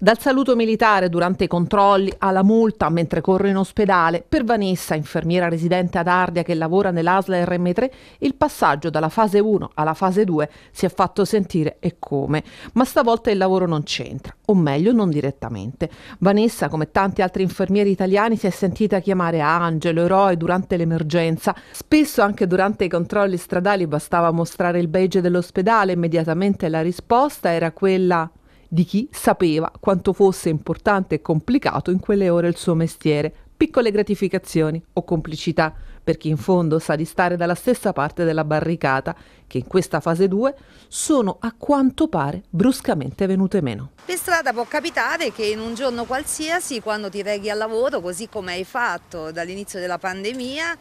Dal saluto militare durante i controlli alla multa mentre corre in ospedale, per Vanessa, infermiera residente ad Ardia che lavora nell'ASLA RM3, il passaggio dalla fase 1 alla fase 2 si è fatto sentire e come. Ma stavolta il lavoro non c'entra, o meglio non direttamente. Vanessa, come tanti altri infermieri italiani, si è sentita chiamare angelo, eroe durante l'emergenza. Spesso anche durante i controlli stradali bastava mostrare il beige dell'ospedale, immediatamente la risposta era quella di chi sapeva quanto fosse importante e complicato in quelle ore il suo mestiere, piccole gratificazioni o complicità per chi in fondo sa di stare dalla stessa parte della barricata che in questa fase 2 sono a quanto pare bruscamente venute meno. Per strada può capitare che in un giorno qualsiasi quando ti reghi al lavoro così come hai fatto dall'inizio della pandemia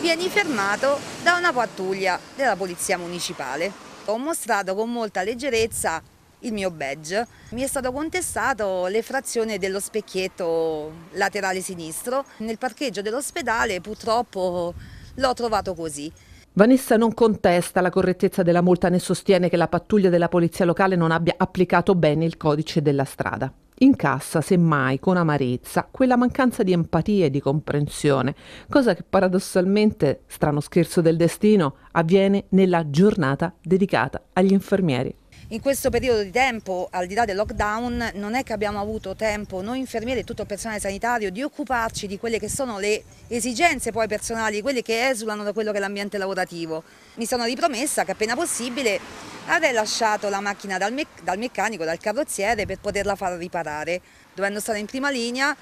vieni fermato da una pattuglia della polizia municipale. Ho mostrato con molta leggerezza il mio badge. Mi è stato contestato l'effrazione dello specchietto laterale sinistro. Nel parcheggio dell'ospedale purtroppo l'ho trovato così. Vanessa non contesta la correttezza della multa né sostiene che la pattuglia della polizia locale non abbia applicato bene il codice della strada. Incassa, semmai, con amarezza, quella mancanza di empatia e di comprensione, cosa che paradossalmente, strano scherzo del destino, avviene nella giornata dedicata agli infermieri. In questo periodo di tempo, al di là del lockdown, non è che abbiamo avuto tempo, noi infermieri e tutto il personale sanitario, di occuparci di quelle che sono le esigenze poi personali, quelle che esulano da quello che è l'ambiente lavorativo. Mi sono ripromessa che appena possibile avrei lasciato la macchina dal, me dal meccanico, dal carrozziere per poterla far riparare. Dovendo stare in prima linea,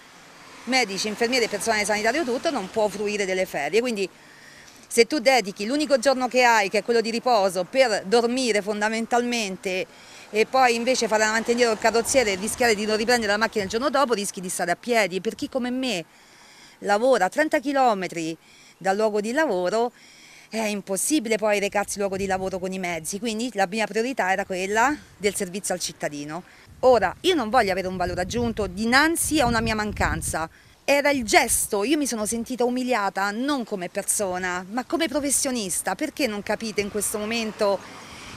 medici, infermieri e personale sanitario tutto non può fruire delle ferie, quindi se tu dedichi l'unico giorno che hai, che è quello di riposo, per dormire fondamentalmente e poi invece fare avanti e indietro il carrozziere e rischiare di non riprendere la macchina il giorno dopo, rischi di stare a piedi. per chi come me lavora a 30 km dal luogo di lavoro, è impossibile poi recarsi al luogo di lavoro con i mezzi, quindi la mia priorità era quella del servizio al cittadino. Ora, io non voglio avere un valore aggiunto dinanzi a una mia mancanza, era il gesto, io mi sono sentita umiliata non come persona, ma come professionista. Perché non capite in questo momento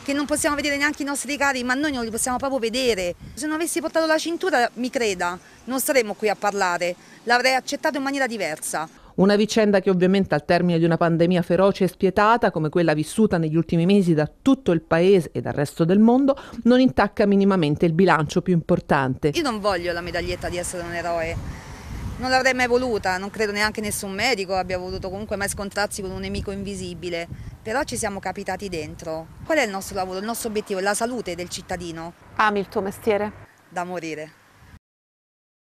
che non possiamo vedere neanche i nostri cari, ma noi non li possiamo proprio vedere? Se non avessi portato la cintura, mi creda, non saremmo qui a parlare, l'avrei accettato in maniera diversa. Una vicenda che ovviamente al termine di una pandemia feroce e spietata come quella vissuta negli ultimi mesi da tutto il paese e dal resto del mondo non intacca minimamente il bilancio più importante. Io non voglio la medaglietta di essere un eroe, non l'avrei mai voluta, non credo neanche nessun medico abbia voluto comunque mai scontrarsi con un nemico invisibile, però ci siamo capitati dentro. Qual è il nostro lavoro, il nostro obiettivo? La salute del cittadino. Ami il tuo mestiere? Da morire.